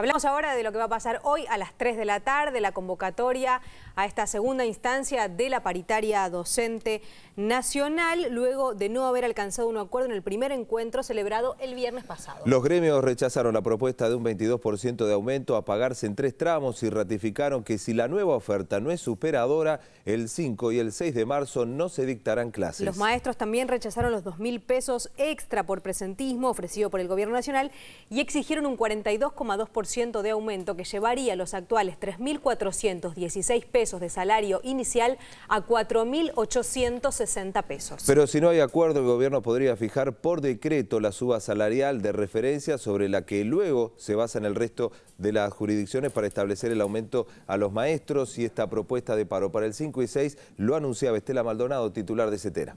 Hablamos ahora de lo que va a pasar hoy a las 3 de la tarde, la convocatoria a esta segunda instancia de la paritaria docente nacional, luego de no haber alcanzado un acuerdo en el primer encuentro celebrado el viernes pasado. Los gremios rechazaron la propuesta de un 22% de aumento a pagarse en tres tramos y ratificaron que si la nueva oferta no es superadora, el 5 y el 6 de marzo no se dictarán clases. Los maestros también rechazaron los 2 mil pesos extra por presentismo ofrecido por el Gobierno Nacional y exigieron un 42,2% de aumento que llevaría los actuales 3.416 pesos de salario inicial a 4.860 pesos. Pero si no hay acuerdo, el gobierno podría fijar por decreto la suba salarial de referencia sobre la que luego se basa en el resto de las jurisdicciones para establecer el aumento a los maestros y esta propuesta de paro para el 5 y 6 lo anunciaba Estela Maldonado, titular de CETERA.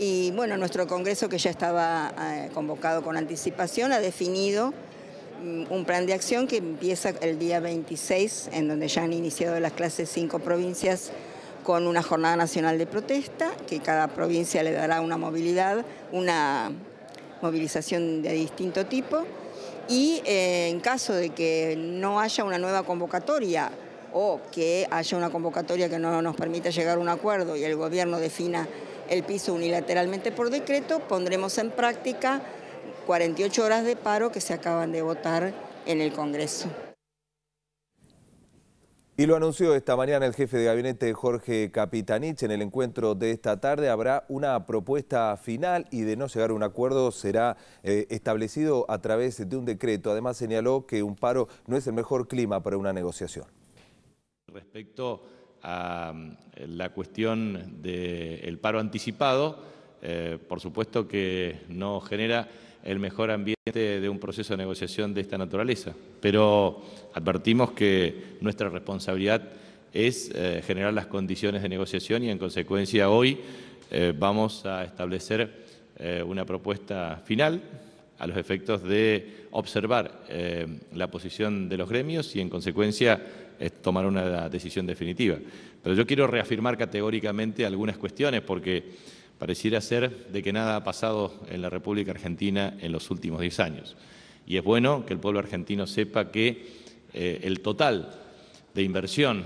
Y bueno, nuestro Congreso, que ya estaba eh, convocado con anticipación, ha definido Mm, un plan de acción que empieza el día 26, en donde ya han iniciado las clases cinco provincias con una jornada nacional de protesta, que cada provincia le dará una movilidad, una movilización de distinto tipo. Y eh, en caso de que no haya una nueva convocatoria o que haya una convocatoria que no nos permita llegar a un acuerdo y el gobierno defina el piso unilateralmente por decreto, pondremos en práctica 48 horas de paro que se acaban de votar en el Congreso. Y lo anunció esta mañana el jefe de gabinete Jorge Capitanich. En el encuentro de esta tarde habrá una propuesta final y de no llegar a un acuerdo será eh, establecido a través de un decreto. Además señaló que un paro no es el mejor clima para una negociación. Respecto a mm, la cuestión del paro anticipado, eh, por supuesto que no genera el mejor ambiente de un proceso de negociación de esta naturaleza. Pero advertimos que nuestra responsabilidad es eh, generar las condiciones de negociación y en consecuencia hoy eh, vamos a establecer eh, una propuesta final a los efectos de observar la posición de los gremios y en consecuencia tomar una decisión definitiva. Pero yo quiero reafirmar categóricamente algunas cuestiones porque Pareciera ser de que nada ha pasado en la República Argentina en los últimos 10 años. Y es bueno que el pueblo argentino sepa que eh, el total de inversión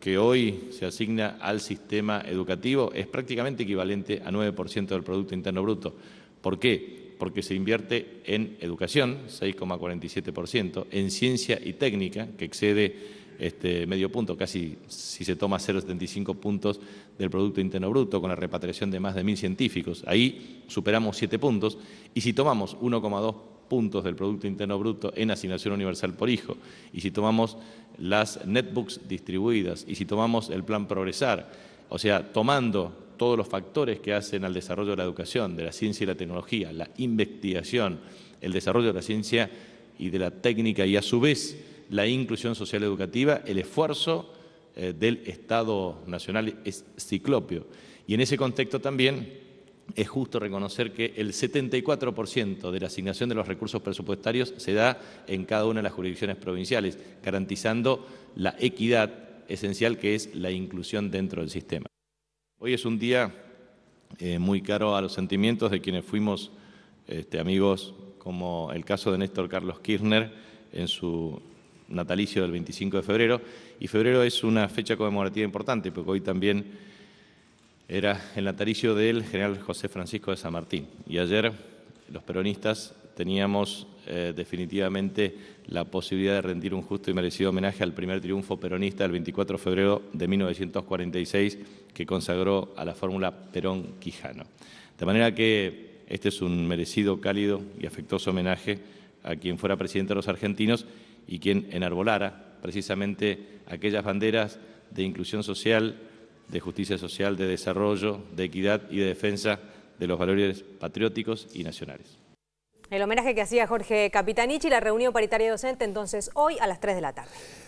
que hoy se asigna al sistema educativo es prácticamente equivalente a 9% del Producto Interno Bruto. ¿Por qué? Porque se invierte en educación, 6,47%, en ciencia y técnica, que excede este, medio punto, casi si se toma 0,75 puntos del Producto Interno Bruto, con la repatriación de más de mil científicos. Ahí superamos 7 puntos y si tomamos 1,2 puntos del Producto Interno Bruto en asignación universal por hijo, y si tomamos las netbooks distribuidas, y si tomamos el plan Progresar, o sea, tomando todos los factores que hacen al desarrollo de la educación, de la ciencia y la tecnología, la investigación, el desarrollo de la ciencia y de la técnica, y a su vez la inclusión social educativa, el esfuerzo eh, del Estado Nacional es ciclopio. Y en ese contexto también es justo reconocer que el 74% de la asignación de los recursos presupuestarios se da en cada una de las jurisdicciones provinciales, garantizando la equidad esencial que es la inclusión dentro del sistema. Hoy es un día eh, muy caro a los sentimientos de quienes fuimos este, amigos, como el caso de Néstor Carlos Kirchner en su natalicio del 25 de febrero, y febrero es una fecha conmemorativa importante, porque hoy también era el natalicio del general José Francisco de San Martín. Y ayer los peronistas teníamos eh, definitivamente la posibilidad de rendir un justo y merecido homenaje al primer triunfo peronista del 24 de febrero de 1946 que consagró a la fórmula Perón-Quijano. De manera que este es un merecido, cálido y afectuoso homenaje a quien fuera presidente de los argentinos y quien enarbolara precisamente aquellas banderas de inclusión social, de justicia social, de desarrollo, de equidad y de defensa de los valores patrióticos y nacionales. El homenaje que hacía Jorge Capitanich y la reunión paritaria docente, entonces hoy a las 3 de la tarde.